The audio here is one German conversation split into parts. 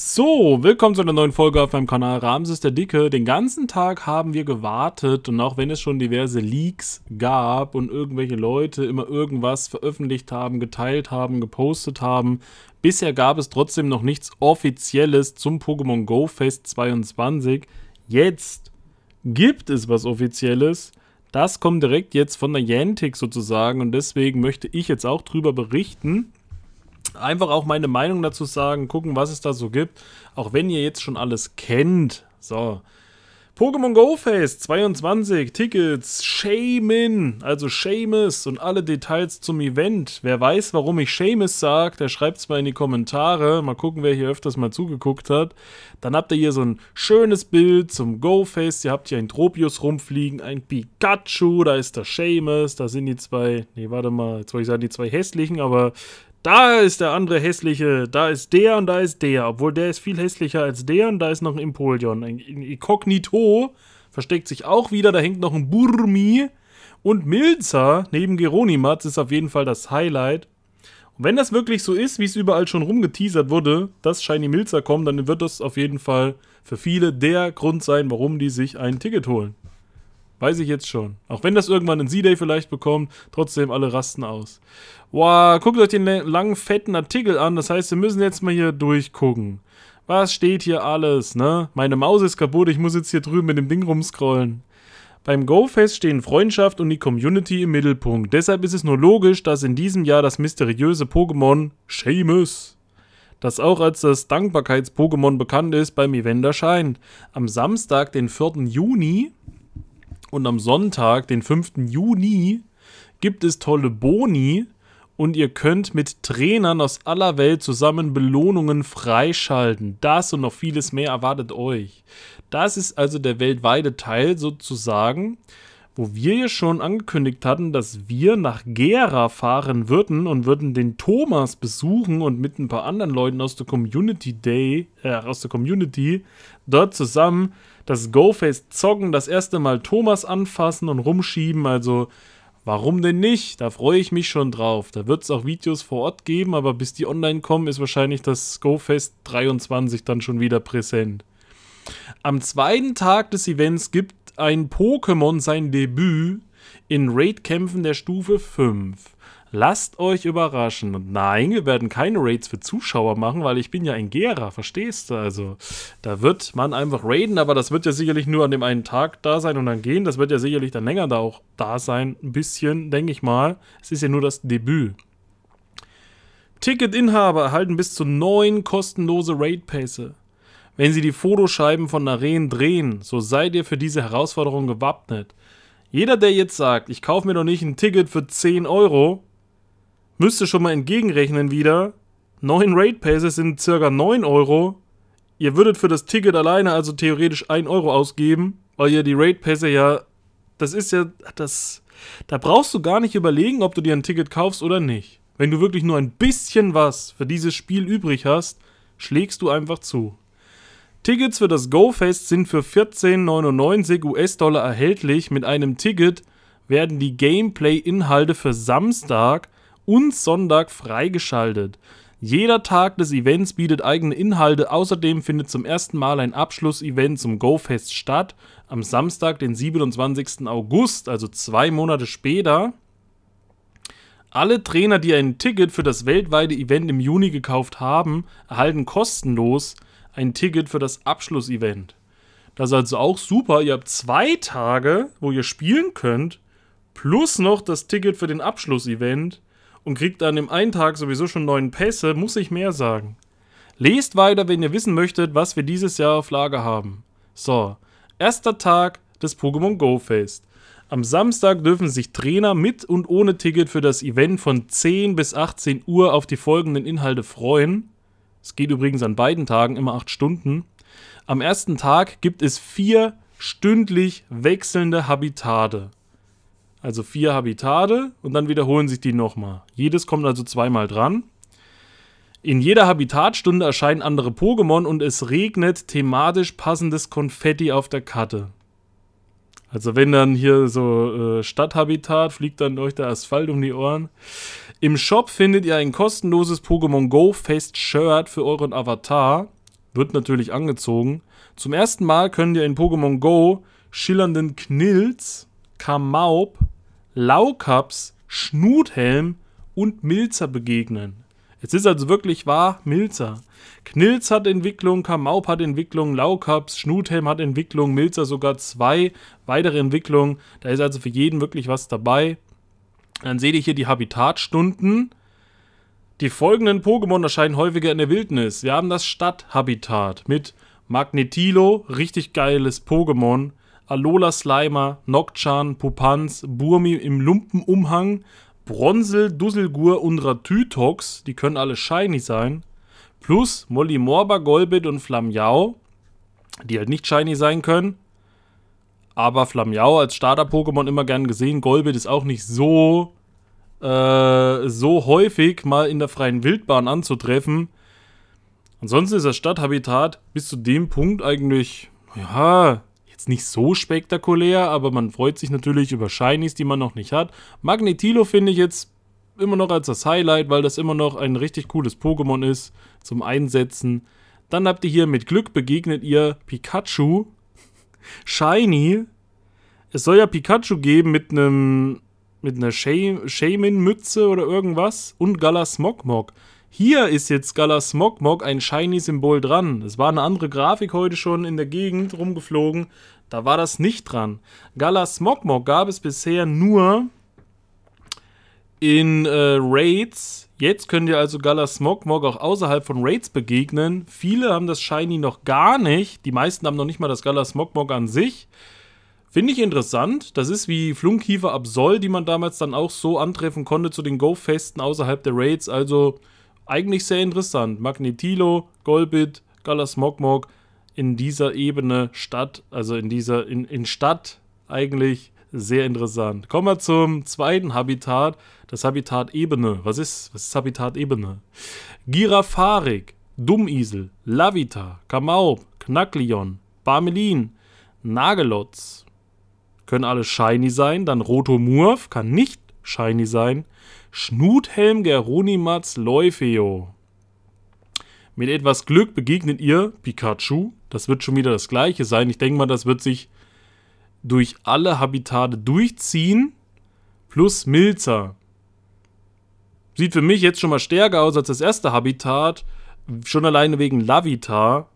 So, willkommen zu einer neuen Folge auf meinem Kanal Ramses der Dicke. Den ganzen Tag haben wir gewartet und auch wenn es schon diverse Leaks gab und irgendwelche Leute immer irgendwas veröffentlicht haben, geteilt haben, gepostet haben, bisher gab es trotzdem noch nichts Offizielles zum Pokémon Go Fest 22. Jetzt gibt es was Offizielles. Das kommt direkt jetzt von der Niantic sozusagen und deswegen möchte ich jetzt auch drüber berichten einfach auch meine Meinung dazu sagen, gucken, was es da so gibt. Auch wenn ihr jetzt schon alles kennt. So. Pokémon Go Fest 22, Tickets, Shaman, also Seamus und alle Details zum Event. Wer weiß, warum ich Seamus sage, der schreibt es mal in die Kommentare. Mal gucken, wer hier öfters mal zugeguckt hat. Dann habt ihr hier so ein schönes Bild zum Go Fest. Ihr habt hier ein Tropius rumfliegen, ein Pikachu, da ist der Seamus, da sind die zwei, nee, warte mal, jetzt wollte ich sagen, die zwei hässlichen, aber da ist der andere hässliche, da ist der und da ist der. Obwohl der ist viel hässlicher als der und da ist noch ein Impolion. Ein Inkognito versteckt sich auch wieder, da hängt noch ein Burmi. Und Milzer neben Geronimatz ist auf jeden Fall das Highlight. Und wenn das wirklich so ist, wie es überall schon rumgeteasert wurde, dass Shiny Milzer kommt, dann wird das auf jeden Fall für viele der Grund sein, warum die sich ein Ticket holen. Weiß ich jetzt schon. Auch wenn das irgendwann ein Z-Day vielleicht bekommt, trotzdem alle rasten aus. Boah, guckt euch den langen, fetten Artikel an. Das heißt, wir müssen jetzt mal hier durchgucken. Was steht hier alles, ne? Meine Maus ist kaputt, ich muss jetzt hier drüben mit dem Ding rumscrollen. Beim GoFest stehen Freundschaft und die Community im Mittelpunkt. Deshalb ist es nur logisch, dass in diesem Jahr das mysteriöse Pokémon Seamus das auch als das Dankbarkeits-Pokémon bekannt ist, beim Event erscheint. Am Samstag, den 4. Juni, und am Sonntag, den 5. Juni, gibt es tolle Boni und ihr könnt mit Trainern aus aller Welt zusammen Belohnungen freischalten. Das und noch vieles mehr erwartet euch. Das ist also der weltweite Teil sozusagen, wo wir ja schon angekündigt hatten, dass wir nach Gera fahren würden und würden den Thomas besuchen und mit ein paar anderen Leuten aus der Community Day, äh, aus der Community dort zusammen dass Goface zocken, das erste Mal Thomas anfassen und rumschieben. Also warum denn nicht? Da freue ich mich schon drauf. Da wird es auch Videos vor Ort geben, aber bis die online kommen, ist wahrscheinlich das GoFest 23 dann schon wieder präsent. Am zweiten Tag des Events gibt ein Pokémon sein Debüt in Raid-Kämpfen der Stufe 5. Lasst euch überraschen. Nein, wir werden keine Raids für Zuschauer machen, weil ich bin ja ein Gera, verstehst du? Also, da wird man einfach raiden, aber das wird ja sicherlich nur an dem einen Tag da sein und dann gehen. Das wird ja sicherlich dann länger da auch da sein, ein bisschen, denke ich mal. Es ist ja nur das Debüt. Ticketinhaber erhalten bis zu neun kostenlose Raid-Pässe. Wenn sie die Fotoscheiben von Arenen drehen, so seid ihr für diese Herausforderung gewappnet. Jeder, der jetzt sagt, ich kaufe mir doch nicht ein Ticket für 10 Euro, Müsste schon mal entgegenrechnen wieder. 9 Raid Passes sind circa 9 Euro. Ihr würdet für das Ticket alleine also theoretisch 1 Euro ausgeben, weil ihr die Raid Pässe ja. Das ist ja. das. Da brauchst du gar nicht überlegen, ob du dir ein Ticket kaufst oder nicht. Wenn du wirklich nur ein bisschen was für dieses Spiel übrig hast, schlägst du einfach zu. Tickets für das Go-Fest sind für 14,99 US-Dollar erhältlich. Mit einem Ticket werden die Gameplay-Inhalte für Samstag und Sonntag freigeschaltet. Jeder Tag des Events bietet eigene Inhalte. Außerdem findet zum ersten Mal ein Abschlussevent zum GoFest statt. Am Samstag, den 27. August, also zwei Monate später. Alle Trainer, die ein Ticket für das weltweite Event im Juni gekauft haben, erhalten kostenlos ein Ticket für das Abschlussevent. Das ist also auch super. Ihr habt zwei Tage, wo ihr spielen könnt, plus noch das Ticket für den Abschlussevent und kriegt dann im einen Tag sowieso schon neun Pässe, muss ich mehr sagen. Lest weiter, wenn ihr wissen möchtet, was wir dieses Jahr auf Lager haben. So, erster Tag des Pokémon Go Fest. Am Samstag dürfen sich Trainer mit und ohne Ticket für das Event von 10 bis 18 Uhr auf die folgenden Inhalte freuen. Es geht übrigens an beiden Tagen immer 8 Stunden. Am ersten Tag gibt es vier stündlich wechselnde Habitate also vier Habitate und dann wiederholen sich die nochmal. Jedes kommt also zweimal dran. In jeder Habitatstunde erscheinen andere Pokémon und es regnet thematisch passendes Konfetti auf der Karte. Also wenn dann hier so äh, Stadthabitat, fliegt dann euch der Asphalt um die Ohren. Im Shop findet ihr ein kostenloses Pokémon Go Fest Shirt für euren Avatar. Wird natürlich angezogen. Zum ersten Mal könnt ihr in Pokémon Go schillernden Knilz, Kamaup Laukaps, Schnuthelm und Milzer begegnen. Es ist also wirklich wahr, Milzer. Knilz hat Entwicklung, Kamaup hat Entwicklung, Laukaps, Schnuthelm hat Entwicklung, Milzer sogar zwei weitere Entwicklungen. Da ist also für jeden wirklich was dabei. Dann seht ihr hier die Habitatstunden. Die folgenden Pokémon erscheinen häufiger in der Wildnis. Wir haben das Stadthabitat mit Magnetilo, richtig geiles Pokémon. Alola Slimer, Nokchan, Pupanz, Burmi im Lumpenumhang, Bronzel, Dusselgur und Ratütox, die können alle shiny sein, plus Molimorba, Golbit und Flamjau, die halt nicht shiny sein können. Aber Flamjau als Starter-Pokémon immer gern gesehen. Golbit ist auch nicht so, äh, so häufig mal in der freien Wildbahn anzutreffen. Ansonsten ist das Stadthabitat bis zu dem Punkt eigentlich, ja, Jetzt nicht so spektakulär, aber man freut sich natürlich über Shinies, die man noch nicht hat. Magnetilo finde ich jetzt immer noch als das Highlight, weil das immer noch ein richtig cooles Pokémon ist zum Einsetzen. Dann habt ihr hier mit Glück begegnet ihr Pikachu. Shiny. Es soll ja Pikachu geben mit einem mit einer Shaman-Mütze oder irgendwas und Gala Smogmog. Hier ist jetzt Gala Smogmog ein Shiny-Symbol dran. Es war eine andere Grafik heute schon in der Gegend rumgeflogen. Da war das nicht dran. Gala Smogmog gab es bisher nur in äh, Raids. Jetzt könnt ihr also Gala Smogmog auch außerhalb von Raids begegnen. Viele haben das Shiny noch gar nicht. Die meisten haben noch nicht mal das Gala Smogmog an sich. Finde ich interessant. Das ist wie Flunkiefer Absol, die man damals dann auch so antreffen konnte zu den Go-Festen außerhalb der Raids. Also eigentlich sehr interessant. Magnetilo, Golbit, Galasmokmok in dieser Ebene Stadt, also in dieser, in, in Stadt eigentlich sehr interessant. Kommen wir zum zweiten Habitat, das Habitat Ebene. Was ist, was ist Habitat Ebene? Girafarik, Dummisel, Lavita, Kamaub, Knacklion, Barmelin, Nagelotz. Können alle shiny sein. Dann Rotomurf kann nicht shiny sein. Schnuthelm Geronimats Leufeo. Mit etwas Glück begegnet ihr Pikachu. Das wird schon wieder das gleiche sein. Ich denke mal, das wird sich durch alle Habitate durchziehen. Plus Milzer. Sieht für mich jetzt schon mal stärker aus als das erste Habitat. Schon alleine wegen Lavita.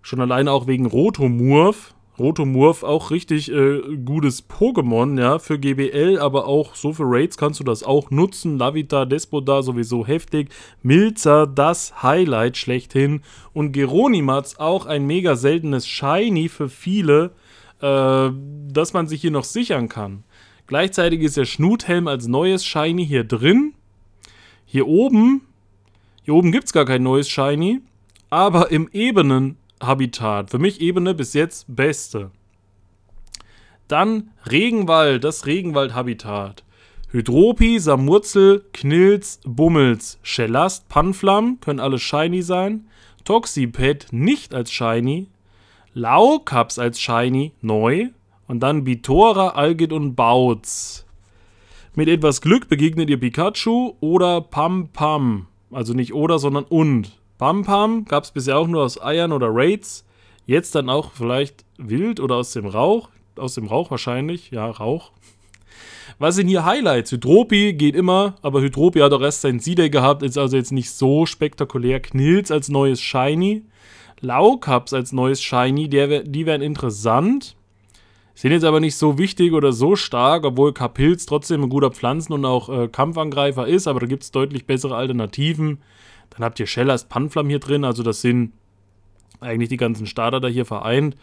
Schon alleine auch wegen Rotomurf. Rotomurf auch richtig äh, gutes Pokémon, ja, für GBL, aber auch so für Raids kannst du das auch nutzen. Lavita, Despoda sowieso heftig, Milzer das Highlight schlechthin und Geronimatz auch ein mega seltenes Shiny für viele, äh, dass man sich hier noch sichern kann. Gleichzeitig ist der Schnuthelm als neues Shiny hier drin. Hier oben, hier oben gibt es gar kein neues Shiny, aber im Ebenen Habitat. Für mich Ebene bis jetzt beste. Dann Regenwald, das Regenwaldhabitat. Hydropi, Samurzel, Knilz, Bummels, Schellast, Panflam, können alle shiny sein. Toxipet nicht als shiny. Laukaps als shiny, neu. Und dann Bitora, Algit und Bautz. Mit etwas Glück begegnet ihr Pikachu oder Pam Pam. Also nicht oder, sondern und. Pam Pam gab es bisher auch nur aus Eiern oder Raids. Jetzt dann auch vielleicht wild oder aus dem Rauch. Aus dem Rauch wahrscheinlich. Ja, Rauch. Was sind hier Highlights? Hydropi geht immer, aber Hydropi hat auch erst sein c gehabt, ist also jetzt nicht so spektakulär. Knilz als neues Shiny. Laukaps als neues Shiny, der, die wären interessant. Sind jetzt aber nicht so wichtig oder so stark, obwohl Kapilz trotzdem ein guter Pflanzen- und auch äh, Kampfangreifer ist, aber da gibt es deutlich bessere Alternativen. Dann habt ihr Shellers Panflam hier drin, also das sind eigentlich die ganzen Starter da hier vereint.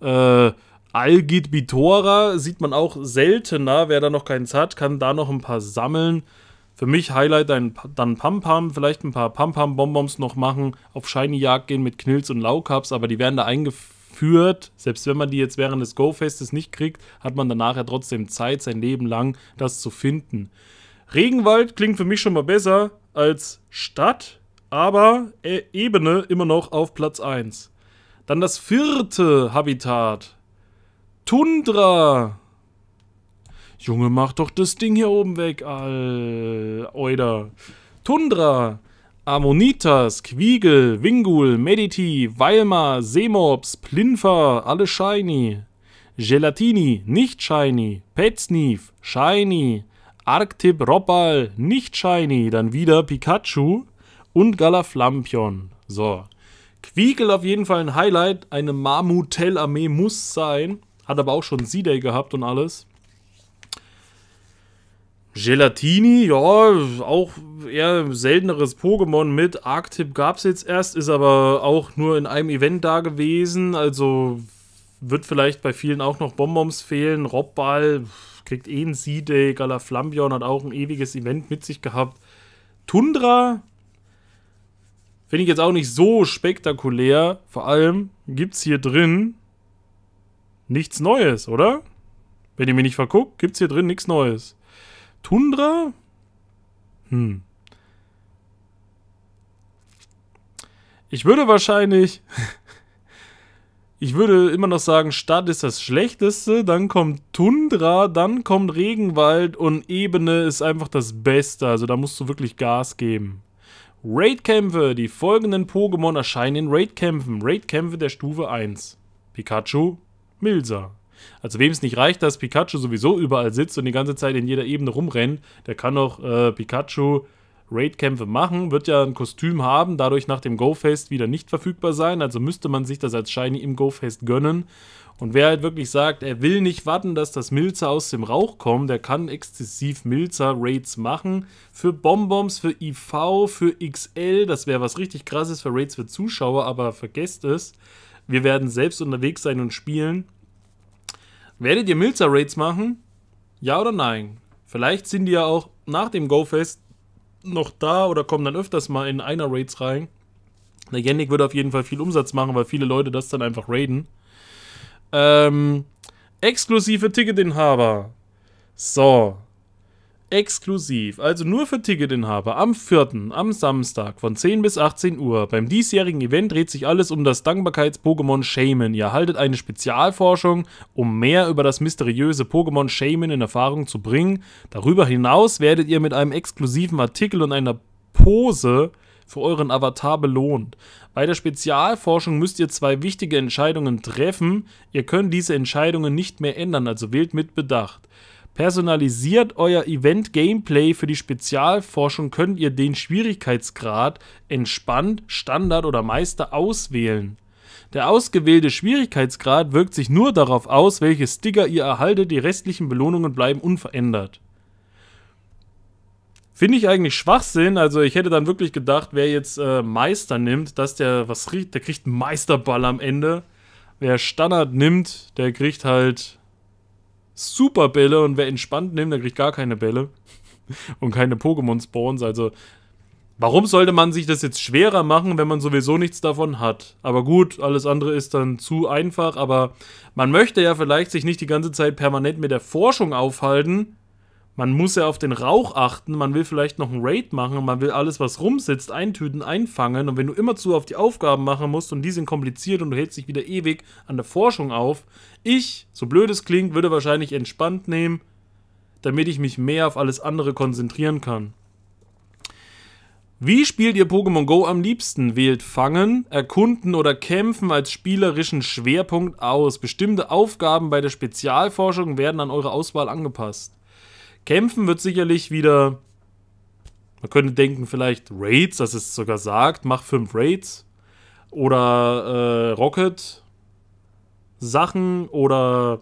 Äh, Algit Bitora sieht man auch seltener. Wer da noch keins hat, kann da noch ein paar sammeln. Für mich Highlight ein, dann Pampam, vielleicht ein paar Pampam-Bonbons noch machen, auf Shiny-Jagd gehen mit Knills und Laukaps, aber die werden da eingeführt. Selbst wenn man die jetzt während des Go-Festes nicht kriegt, hat man danach ja trotzdem Zeit, sein Leben lang das zu finden. Regenwald klingt für mich schon mal besser als Stadt aber äh, Ebene immer noch auf Platz 1. Dann das vierte Habitat. Tundra. Junge, mach doch das Ding hier oben weg, Al Oida. Tundra. Ammonitas, Quiegel, Wingul, Mediti, Weilmar, Seemobs, Plinfer, alle shiny. Gelatini, nicht shiny. Petsneef, shiny. Arctip, Robbal, nicht shiny. Dann wieder Pikachu und Galaflampion. So. Quiekel auf jeden Fall ein Highlight. Eine Marmutell-Armee muss sein. Hat aber auch schon C-Day gehabt und alles. Gelatini, ja, auch eher selteneres Pokémon mit. Arctip gab es jetzt erst, ist aber auch nur in einem Event da gewesen. Also wird vielleicht bei vielen auch noch Bonbons fehlen. Robball kriegt eh ein C-Day. Galaflampion hat auch ein ewiges Event mit sich gehabt. Tundra Finde ich jetzt auch nicht so spektakulär. Vor allem gibt es hier drin nichts Neues, oder? Wenn ihr mich nicht verguckt, gibt es hier drin nichts Neues. Tundra? Hm. Ich würde wahrscheinlich... ich würde immer noch sagen, Stadt ist das Schlechteste, dann kommt Tundra, dann kommt Regenwald und Ebene ist einfach das Beste. Also da musst du wirklich Gas geben. Raidkämpfe. Die folgenden Pokémon erscheinen in Raidkämpfen. Raidkämpfe der Stufe 1. Pikachu, Milsa. Also wem es nicht reicht, dass Pikachu sowieso überall sitzt und die ganze Zeit in jeder Ebene rumrennt, der kann auch äh, Pikachu Raid-Kämpfe machen, wird ja ein Kostüm haben, dadurch nach dem Go-Fest wieder nicht verfügbar sein. Also müsste man sich das als Shiny im Go-Fest gönnen. Und wer halt wirklich sagt, er will nicht warten, dass das Milzer aus dem Rauch kommt, der kann exzessiv Milzer-Raids machen. Für Bonbons, für IV, für XL, das wäre was richtig krasses für Raids für Zuschauer, aber vergesst es. Wir werden selbst unterwegs sein und spielen. Werdet ihr Milzer-Raids machen? Ja oder nein? Vielleicht sind die ja auch nach dem Go-Fest noch da oder kommen dann öfters mal in einer Raids rein. Der Yannick würde auf jeden Fall viel Umsatz machen, weil viele Leute das dann einfach raiden. Ähm, exklusive Ticketinhaber. So, Exklusiv, also nur für Ticketinhaber, am 4., am Samstag von 10 bis 18 Uhr. Beim diesjährigen Event dreht sich alles um das Dankbarkeits-Pokémon Shaman. Ihr erhaltet eine Spezialforschung, um mehr über das mysteriöse Pokémon Shaman in Erfahrung zu bringen. Darüber hinaus werdet ihr mit einem exklusiven Artikel und einer Pose für euren Avatar belohnt. Bei der Spezialforschung müsst ihr zwei wichtige Entscheidungen treffen. Ihr könnt diese Entscheidungen nicht mehr ändern, also wählt mit Bedacht. Personalisiert euer Event-Gameplay für die Spezialforschung, könnt ihr den Schwierigkeitsgrad entspannt, Standard oder Meister auswählen. Der ausgewählte Schwierigkeitsgrad wirkt sich nur darauf aus, welche Sticker ihr erhaltet, die restlichen Belohnungen bleiben unverändert. Finde ich eigentlich Schwachsinn. Also ich hätte dann wirklich gedacht, wer jetzt äh, Meister nimmt, dass der was kriegt, der kriegt einen Meisterball am Ende. Wer Standard nimmt, der kriegt halt super Bälle und wer entspannt nimmt, der kriegt gar keine Bälle. und keine Pokémon-Spawns. Also, warum sollte man sich das jetzt schwerer machen, wenn man sowieso nichts davon hat? Aber gut, alles andere ist dann zu einfach. Aber man möchte ja vielleicht sich nicht die ganze Zeit permanent mit der Forschung aufhalten man muss ja auf den Rauch achten, man will vielleicht noch einen Raid machen, man will alles, was rumsitzt, eintüten, einfangen. Und wenn du immerzu auf die Aufgaben machen musst und die sind kompliziert und du hältst dich wieder ewig an der Forschung auf, ich, so blöd es klingt, würde wahrscheinlich entspannt nehmen, damit ich mich mehr auf alles andere konzentrieren kann. Wie spielt ihr Pokémon Go am liebsten? Wählt Fangen, Erkunden oder Kämpfen als spielerischen Schwerpunkt aus. Bestimmte Aufgaben bei der Spezialforschung werden an eure Auswahl angepasst. Kämpfen wird sicherlich wieder. Man könnte denken, vielleicht Raids, dass es sogar sagt, mach fünf Raids. Oder äh, Rocket Sachen oder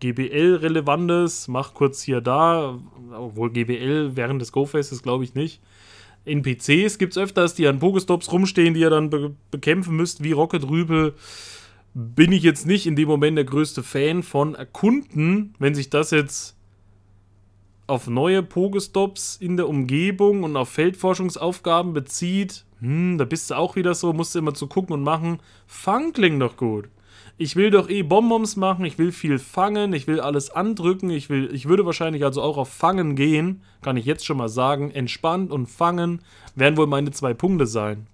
GBL-Relevantes, mach kurz hier da, obwohl GBL während des Go-Faces glaube ich nicht. NPCs gibt es öfters, die an Pokestops rumstehen, die ihr dann be bekämpfen müsst, wie Rocket Rübel. Bin ich jetzt nicht in dem Moment der größte Fan von Erkunden, wenn sich das jetzt auf neue Pogestops in der Umgebung und auf Feldforschungsaufgaben bezieht, hm, da bist du auch wieder so, musst du immer zu gucken und machen. Fang klingt doch gut. Ich will doch eh Bonbons machen, ich will viel fangen, ich will alles andrücken, ich will, ich würde wahrscheinlich also auch auf Fangen gehen, kann ich jetzt schon mal sagen. Entspannt und Fangen werden wohl meine zwei Punkte sein.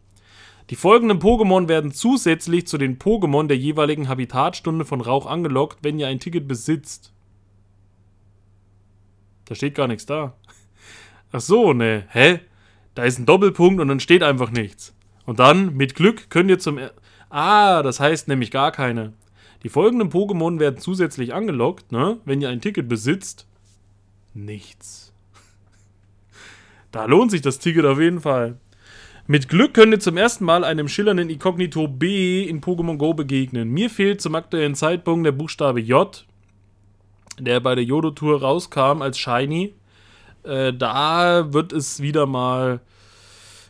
Die folgenden Pokémon werden zusätzlich zu den Pokémon der jeweiligen Habitatstunde von Rauch angelockt, wenn ihr ein Ticket besitzt. Da steht gar nichts da. Ach so, ne. Hä? Da ist ein Doppelpunkt und dann steht einfach nichts. Und dann, mit Glück, könnt ihr zum... ah, das heißt nämlich gar keine. Die folgenden Pokémon werden zusätzlich angelockt, ne? Wenn ihr ein Ticket besitzt. Nichts. Da lohnt sich das Ticket auf jeden Fall. Mit Glück könnt ihr zum ersten Mal einem schillernden Inkognito B in Pokémon Go begegnen. Mir fehlt zum aktuellen Zeitpunkt der Buchstabe J der bei der Jodo-Tour rauskam als Shiny. Äh, da wird es wieder mal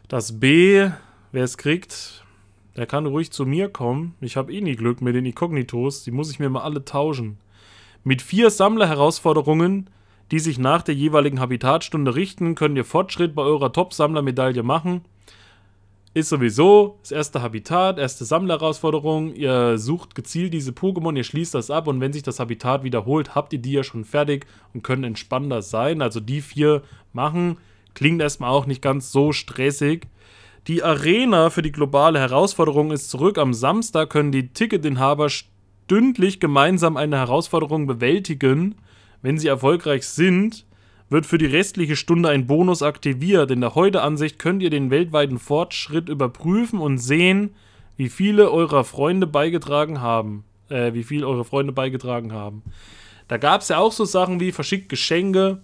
das B, wer es kriegt, der kann ruhig zu mir kommen. Ich habe eh nie Glück mit den Inkognitos, die muss ich mir mal alle tauschen. Mit vier Sammlerherausforderungen, die sich nach der jeweiligen Habitatstunde richten, könnt ihr Fortschritt bei eurer Top-Sammler-Medaille machen ist sowieso das erste Habitat, erste Sammlerherausforderung. Ihr sucht gezielt diese Pokémon, ihr schließt das ab und wenn sich das Habitat wiederholt, habt ihr die ja schon fertig und können entspannter sein. Also die vier machen. Klingt erstmal auch nicht ganz so stressig. Die Arena für die globale Herausforderung ist zurück. Am Samstag können die Ticketinhaber stündlich gemeinsam eine Herausforderung bewältigen. Wenn sie erfolgreich sind, wird für die restliche Stunde ein Bonus aktiviert. In der Heute-Ansicht könnt ihr den weltweiten Fortschritt überprüfen und sehen, wie viele eurer Freunde beigetragen haben. Äh, wie viel eure Freunde beigetragen haben. Da gab es ja auch so Sachen wie verschickt Geschenke.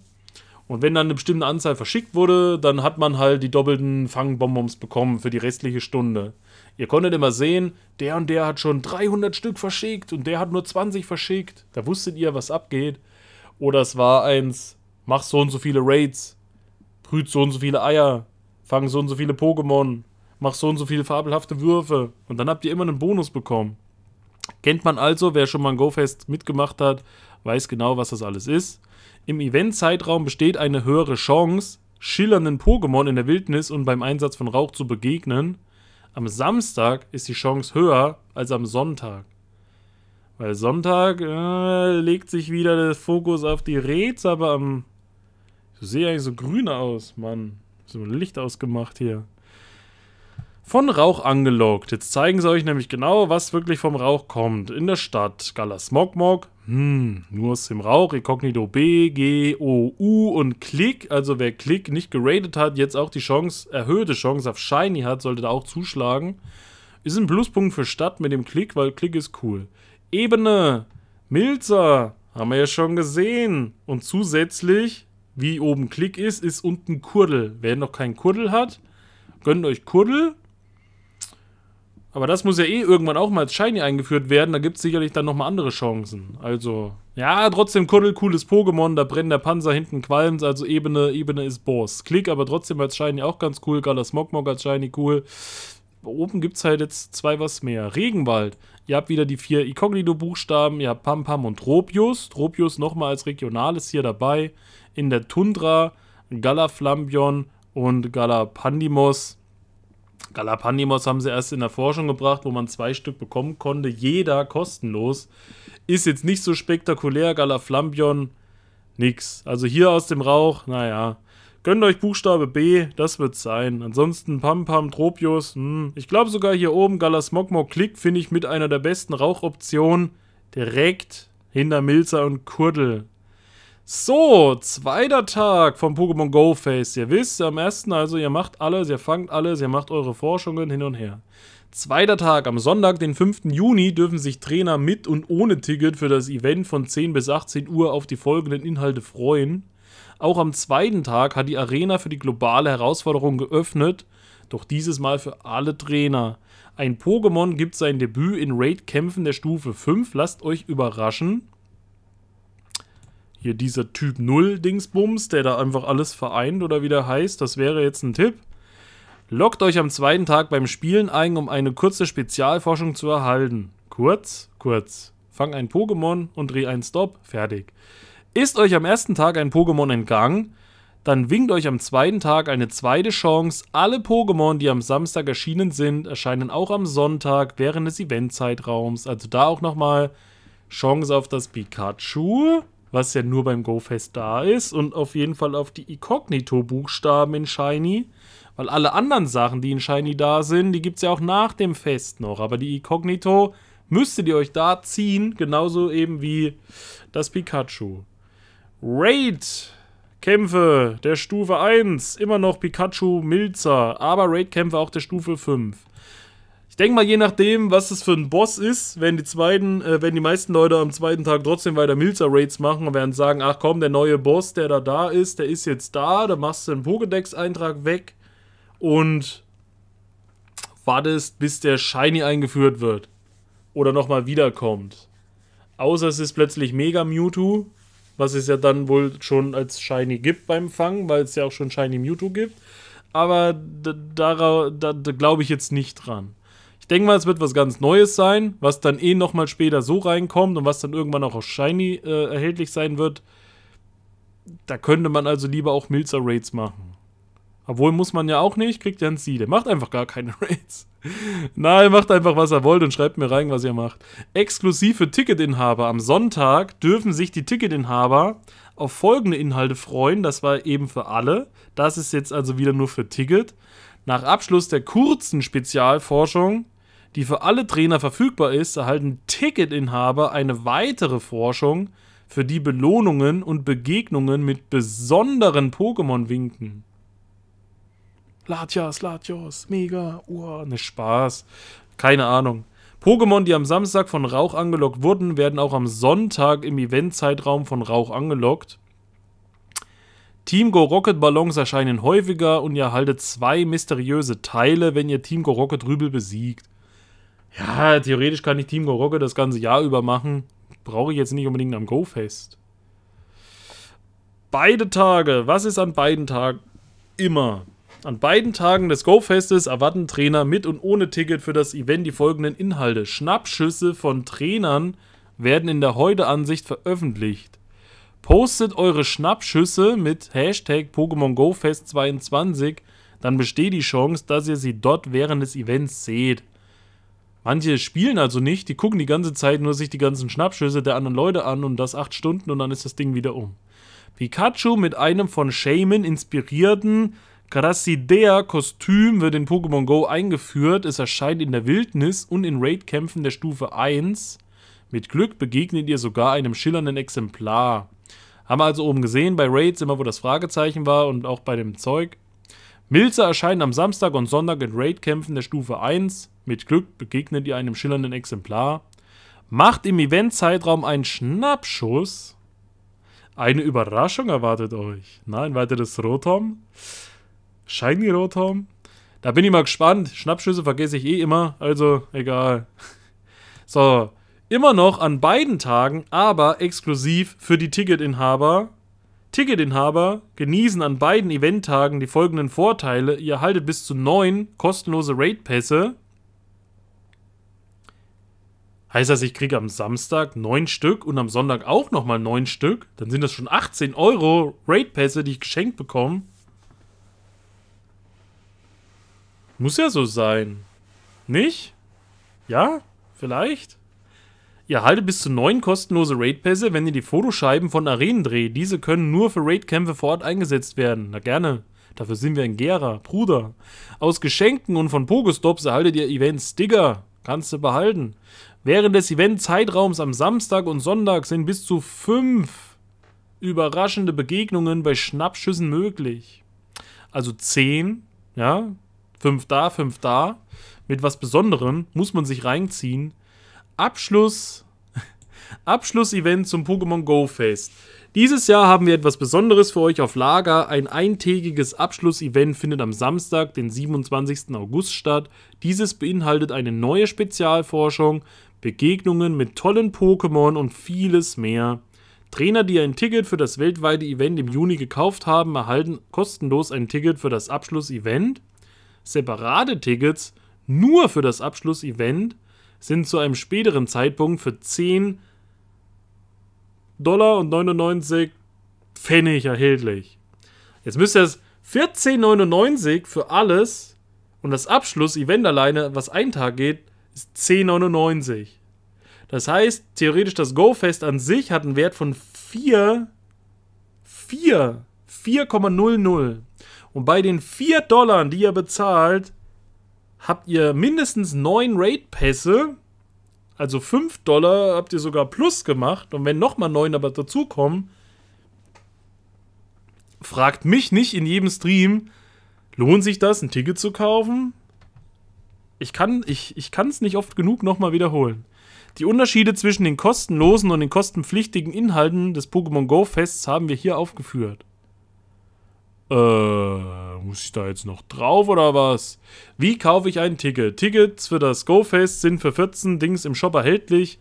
Und wenn dann eine bestimmte Anzahl verschickt wurde, dann hat man halt die doppelten Fangbonbons bekommen für die restliche Stunde. Ihr konntet immer sehen, der und der hat schon 300 Stück verschickt und der hat nur 20 verschickt. Da wusstet ihr, was abgeht. Oder es war eins, Mach so und so viele Raids. Brüt so und so viele Eier. Fang so und so viele Pokémon. Mach so und so viele fabelhafte Würfe. Und dann habt ihr immer einen Bonus bekommen. Kennt man also, wer schon mal ein GoFest mitgemacht hat, weiß genau, was das alles ist. Im Event-Zeitraum besteht eine höhere Chance, schillernden Pokémon in der Wildnis und beim Einsatz von Rauch zu begegnen. Am Samstag ist die Chance höher als am Sonntag. Weil Sonntag äh, legt sich wieder der Fokus auf die Raids, aber am Du siehst eigentlich so grün aus, Mann. So ein Licht ausgemacht hier. Von Rauch angelockt. Jetzt zeigen sie euch nämlich genau, was wirklich vom Rauch kommt. In der Stadt. Gala Smogmog. Hm, nur aus dem Rauch. Inkognito B, G, O, U und Klick. Also wer Klick nicht geradet hat, jetzt auch die Chance, erhöhte Chance auf Shiny hat, sollte da auch zuschlagen. Ist ein Pluspunkt für Stadt mit dem Klick, weil Klick ist cool. Ebene. Milzer. Haben wir ja schon gesehen. Und zusätzlich wie oben Klick ist, ist unten Kurdel. Wer noch keinen Kurdel hat, gönnt euch Kurdel. Aber das muss ja eh irgendwann auch mal als Shiny eingeführt werden. Da gibt es sicherlich dann nochmal andere Chancen. Also, ja, trotzdem Kuddel, cooles Pokémon. Da brennt der Panzer, hinten Qualms. Also Ebene, Ebene ist Boss. Klick aber trotzdem als Shiny auch ganz cool. Galas Smogmog als Shiny cool. Oben gibt es halt jetzt zwei was mehr. Regenwald. Ihr habt wieder die vier icognito buchstaben Ihr habt Pam Pam und Tropius. Tropius nochmal als regionales hier dabei. In der Tundra, Galaflambion und Galapandimos. Galapandimos haben sie erst in der Forschung gebracht, wo man zwei Stück bekommen konnte. Jeder kostenlos. Ist jetzt nicht so spektakulär. Galaflambion, nix. Also hier aus dem Rauch, naja. Gönnt euch Buchstabe B, das wird's sein. Ansonsten Pam Pam, Tropius, hm. Ich glaube sogar hier oben Galasmogmog Klick finde ich mit einer der besten Rauchoptionen direkt hinter Milzer und Kurdel. So, zweiter Tag vom Pokémon Go Face. Ihr wisst, am ersten also, ihr macht alles, ihr fangt alles, ihr macht eure Forschungen hin und her. Zweiter Tag, am Sonntag, den 5. Juni, dürfen sich Trainer mit und ohne Ticket für das Event von 10 bis 18 Uhr auf die folgenden Inhalte freuen. Auch am zweiten Tag hat die Arena für die globale Herausforderung geöffnet, doch dieses Mal für alle Trainer. Ein Pokémon gibt sein Debüt in Raid-Kämpfen der Stufe 5. Lasst euch überraschen. Hier dieser Typ 0 Dingsbums, der da einfach alles vereint oder wie der heißt. Das wäre jetzt ein Tipp. Lockt euch am zweiten Tag beim Spielen ein, um eine kurze Spezialforschung zu erhalten. Kurz, kurz. Fang ein Pokémon und dreh einen Stop. Fertig. Ist euch am ersten Tag ein Pokémon entgangen, dann winkt euch am zweiten Tag eine zweite Chance. Alle Pokémon, die am Samstag erschienen sind, erscheinen auch am Sonntag während des Eventzeitraums. Also da auch nochmal Chance auf das Pikachu, was ja nur beim GoFest da ist. Und auf jeden Fall auf die Inkognito-Buchstaben in Shiny. Weil alle anderen Sachen, die in Shiny da sind, die gibt es ja auch nach dem Fest noch. Aber die Inkognito müsstet ihr euch da ziehen, genauso eben wie das Pikachu. Raid-Kämpfe der Stufe 1. Immer noch Pikachu Milzer, aber Raid-Kämpfe auch der Stufe 5. Ich denke mal, je nachdem, was es für ein Boss ist, werden die, zweiten, äh, werden die meisten Leute am zweiten Tag trotzdem weiter Milzer-Raids machen und werden sagen, ach komm, der neue Boss, der da da ist, der ist jetzt da, da machst du den Pokédex-Eintrag weg und wartest, bis der Shiny eingeführt wird. Oder nochmal wiederkommt. Außer es ist plötzlich Mega Mewtwo, was es ja dann wohl schon als Shiny gibt beim Fangen, weil es ja auch schon Shiny Mewtwo gibt. Aber da, da, da glaube ich jetzt nicht dran. Ich denke mal, es wird was ganz Neues sein, was dann eh nochmal später so reinkommt und was dann irgendwann auch aus Shiny äh, erhältlich sein wird. Da könnte man also lieber auch Milzer Raids machen. Obwohl muss man ja auch nicht, kriegt ja ein Ziel. Der macht einfach gar keine Raids. Nein, macht einfach, was er wollt und schreibt mir rein, was ihr macht. Exklusiv für Ticketinhaber. Am Sonntag dürfen sich die Ticketinhaber auf folgende Inhalte freuen. Das war eben für alle. Das ist jetzt also wieder nur für Ticket. Nach Abschluss der kurzen Spezialforschung, die für alle Trainer verfügbar ist, erhalten Ticketinhaber eine weitere Forschung, für die Belohnungen und Begegnungen mit besonderen Pokémon winken. Latias, Latios, mega, uah, ne Spaß. Keine Ahnung. Pokémon, die am Samstag von Rauch angelockt wurden, werden auch am Sonntag im Eventzeitraum von Rauch angelockt. Team Go Rocket Ballons erscheinen häufiger und ihr erhaltet zwei mysteriöse Teile, wenn ihr Team Go Rocket Rübel besiegt. Ja, theoretisch kann ich Team Go Rocket das ganze Jahr über machen. Brauche ich jetzt nicht unbedingt am Go Fest. Beide Tage. Was ist an beiden Tagen immer? An beiden Tagen des Go-Festes erwarten Trainer mit und ohne Ticket für das Event die folgenden Inhalte. Schnappschüsse von Trainern werden in der Heute-Ansicht veröffentlicht. Postet eure Schnappschüsse mit Hashtag Pokémon Go Fest 22, dann besteht die Chance, dass ihr sie dort während des Events seht. Manche spielen also nicht, die gucken die ganze Zeit nur sich die ganzen Schnappschüsse der anderen Leute an und das 8 Stunden und dann ist das Ding wieder um. Pikachu mit einem von Shaman inspirierten Gracidea-Kostüm wird in Pokémon Go eingeführt. Es erscheint in der Wildnis und in Raid-Kämpfen der Stufe 1. Mit Glück begegnet ihr sogar einem schillernden Exemplar. Haben wir also oben gesehen, bei Raids immer, wo das Fragezeichen war und auch bei dem Zeug. Milzer erscheint am Samstag und Sonntag in Raid-Kämpfen der Stufe 1. Mit Glück begegnet ihr einem schillernden Exemplar. Macht im Event-Zeitraum einen Schnappschuss. Eine Überraschung erwartet euch. Nein, weiter das Rotom shiny gerot haben. Da bin ich mal gespannt. Schnappschüsse vergesse ich eh immer, also egal. So, immer noch an beiden Tagen, aber exklusiv für die Ticketinhaber. Ticketinhaber genießen an beiden Eventtagen die folgenden Vorteile. Ihr erhaltet bis zu neun kostenlose Raid-Pässe. Heißt das, ich kriege am Samstag neun Stück und am Sonntag auch nochmal neun Stück? Dann sind das schon 18 Euro Raid-Pässe, die ich geschenkt bekomme. Muss ja so sein. Nicht? Ja? Vielleicht? Ihr erhaltet bis zu neun kostenlose Raid-Pässe, wenn ihr die Fotoscheiben von Arenen dreht. Diese können nur für Raid-Kämpfe vor Ort eingesetzt werden. Na gerne. Dafür sind wir ein Gera, Bruder. Aus Geschenken und von Pogostops erhaltet ihr Event-Sticker. Kannst du behalten. Während des Event-Zeitraums am Samstag und Sonntag sind bis zu fünf überraschende Begegnungen bei Schnappschüssen möglich. Also zehn, ja, Fünf da, fünf da. Mit was Besonderem muss man sich reinziehen. Abschluss. Abschluss-Event zum Pokémon Go Fest. Dieses Jahr haben wir etwas Besonderes für euch auf Lager. Ein eintägiges Abschlussevent findet am Samstag, den 27. August statt. Dieses beinhaltet eine neue Spezialforschung, Begegnungen mit tollen Pokémon und vieles mehr. Trainer, die ein Ticket für das weltweite Event im Juni gekauft haben, erhalten kostenlos ein Ticket für das Abschlussevent. Separate Tickets nur für das Abschlussevent sind zu einem späteren Zeitpunkt für 10 Dollar und 99 Pfennig erhältlich. Jetzt müsste es 14,99 für alles und das Abschluss-Event alleine, was einen Tag geht, ist 10,99. Das heißt, theoretisch das Go-Fest an sich hat einen Wert von 4, 4, 4,00. Und bei den 4 Dollar, die ihr bezahlt, habt ihr mindestens 9 Raid-Pässe. Also 5 Dollar habt ihr sogar plus gemacht. Und wenn nochmal 9 aber dazukommen, fragt mich nicht in jedem Stream, lohnt sich das, ein Ticket zu kaufen? Ich kann es ich, ich nicht oft genug nochmal wiederholen. Die Unterschiede zwischen den kostenlosen und den kostenpflichtigen Inhalten des Pokémon Go Fests haben wir hier aufgeführt. Äh, muss ich da jetzt noch drauf oder was? Wie kaufe ich ein Ticket? Tickets für das GoFest sind für 14 Dings im Shop erhältlich.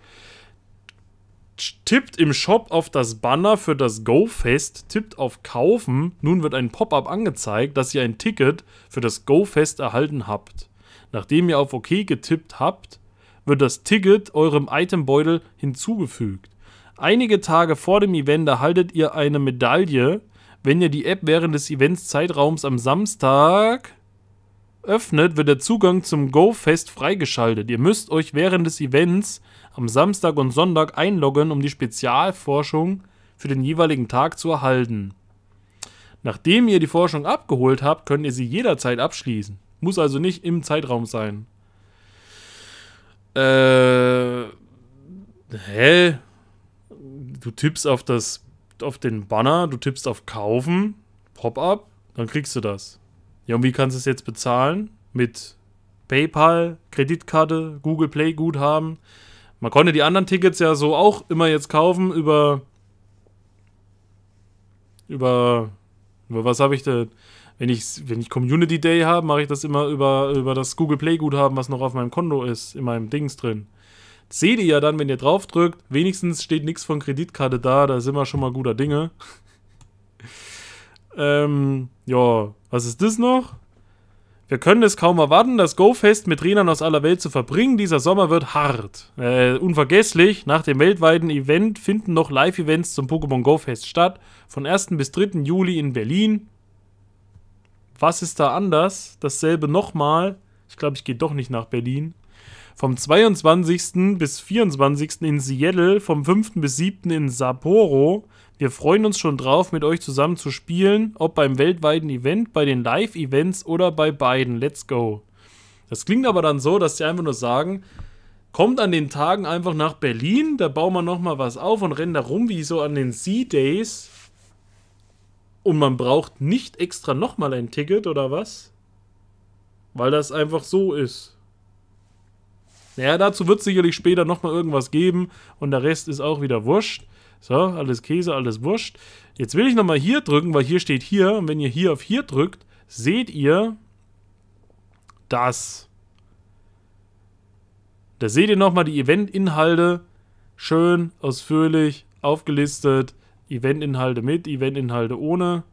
Tippt im Shop auf das Banner für das GoFest, tippt auf Kaufen. Nun wird ein Pop-up angezeigt, dass ihr ein Ticket für das GoFest erhalten habt. Nachdem ihr auf OK getippt habt, wird das Ticket eurem Itembeutel hinzugefügt. Einige Tage vor dem Event erhaltet ihr eine Medaille, wenn ihr die App während des Events-Zeitraums am Samstag öffnet, wird der Zugang zum Go-Fest freigeschaltet. Ihr müsst euch während des Events am Samstag und Sonntag einloggen, um die Spezialforschung für den jeweiligen Tag zu erhalten. Nachdem ihr die Forschung abgeholt habt, könnt ihr sie jederzeit abschließen. Muss also nicht im Zeitraum sein. Äh. Hä? Du tippst auf das auf den Banner, du tippst auf Kaufen, Pop-up, dann kriegst du das. Ja, und wie kannst du es jetzt bezahlen? Mit PayPal, Kreditkarte, Google Play Guthaben. Man konnte die anderen Tickets ja so auch immer jetzt kaufen über über über was habe ich denn? Wenn ich wenn ich Community Day habe, mache ich das immer über über das Google Play Guthaben, was noch auf meinem Konto ist, in meinem Dings drin seht ihr ja dann, wenn ihr drauf drückt. Wenigstens steht nichts von Kreditkarte da, da sind wir schon mal guter Dinge. ähm, ja, was ist das noch? Wir können es kaum erwarten, das Go-Fest mit Trainern aus aller Welt zu verbringen. Dieser Sommer wird hart. Äh, unvergesslich, nach dem weltweiten Event finden noch Live-Events zum Pokémon Go-Fest statt. Von 1. bis 3. Juli in Berlin. Was ist da anders? Dasselbe nochmal. Ich glaube, ich gehe doch nicht nach Berlin vom 22. bis 24. in Seattle, vom 5. bis 7. in Sapporo. Wir freuen uns schon drauf, mit euch zusammen zu spielen, ob beim weltweiten Event, bei den Live-Events oder bei beiden. Let's go. Das klingt aber dann so, dass sie einfach nur sagen, kommt an den Tagen einfach nach Berlin, da bauen wir nochmal was auf und rennen da rum wie so an den Sea Days. Und man braucht nicht extra nochmal ein Ticket oder was? Weil das einfach so ist. Naja, dazu wird es sicherlich später nochmal irgendwas geben und der Rest ist auch wieder wurscht. So, alles Käse, alles wurscht. Jetzt will ich nochmal hier drücken, weil hier steht hier. Und wenn ihr hier auf hier drückt, seht ihr, dass... Da seht ihr nochmal die Event-Inhalte schön ausführlich aufgelistet. Event-Inhalte mit, Event-Inhalte ohne.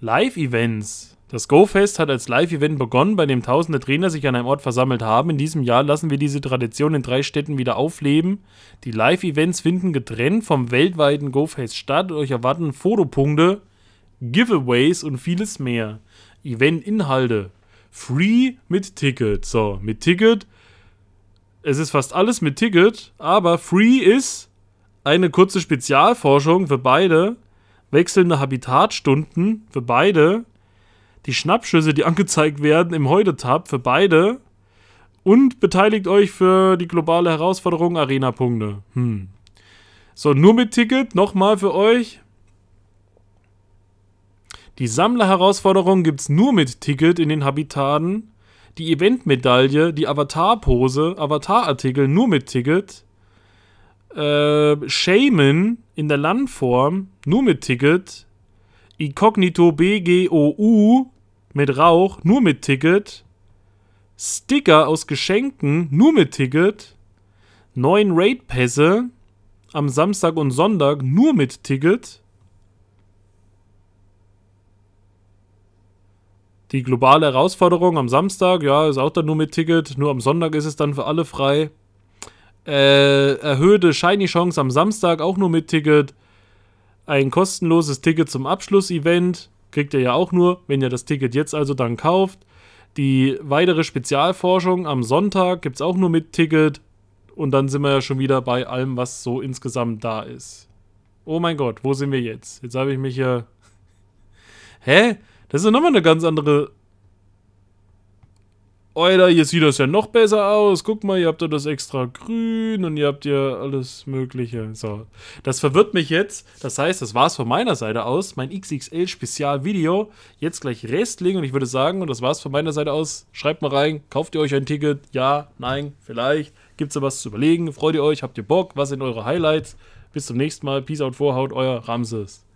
Live-Events. Das GoFest hat als Live-Event begonnen, bei dem tausende Trainer sich an einem Ort versammelt haben. In diesem Jahr lassen wir diese Tradition in drei Städten wieder aufleben. Die Live-Events finden getrennt vom weltweiten GoFest statt. Euch erwarten Fotopunkte, Giveaways und vieles mehr. Event-Inhalte. Free mit Ticket. So, mit Ticket. Es ist fast alles mit Ticket, aber free ist eine kurze Spezialforschung für beide, wechselnde Habitatstunden für beide, die Schnappschüsse, die angezeigt werden im Heute-Tab für beide. Und beteiligt euch für die globale Herausforderung Arena-Punkte. Hm. So, nur mit Ticket, nochmal für euch. Die Sammler-Herausforderung gibt es nur mit Ticket in den Habitaten. Die Event-Medaille, die Avatar-Pose, Avatar-Artikel nur mit Ticket. Äh, Shaman in der Landform nur mit Ticket. Incognito BGOU mit Rauch, nur mit Ticket. Sticker aus Geschenken, nur mit Ticket. Neun Raid-Pässe am Samstag und Sonntag, nur mit Ticket. Die globale Herausforderung am Samstag, ja, ist auch dann nur mit Ticket. Nur am Sonntag ist es dann für alle frei. Äh, erhöhte Shiny Chance am Samstag auch nur mit Ticket ein kostenloses Ticket zum Abschlussevent. Kriegt ihr ja auch nur, wenn ihr das Ticket jetzt also dann kauft. Die weitere Spezialforschung am Sonntag gibt es auch nur mit Ticket. Und dann sind wir ja schon wieder bei allem, was so insgesamt da ist. Oh mein Gott, wo sind wir jetzt? Jetzt habe ich mich ja. Hä? Das ist ja nochmal eine ganz andere Alter, hier sieht das ja noch besser aus. Guck mal, ihr habt da das extra grün und ihr habt ja alles Mögliche. So, das verwirrt mich jetzt. Das heißt, das war's von meiner Seite aus. Mein XXL-Spezialvideo. Jetzt gleich Restling und ich würde sagen, und das war's von meiner Seite aus. Schreibt mal rein, kauft ihr euch ein Ticket? Ja, nein, vielleicht. Gibt's da was zu überlegen? Freut ihr euch? Habt ihr Bock? Was sind eure Highlights? Bis zum nächsten Mal. Peace out, Vorhaut, euer Ramses.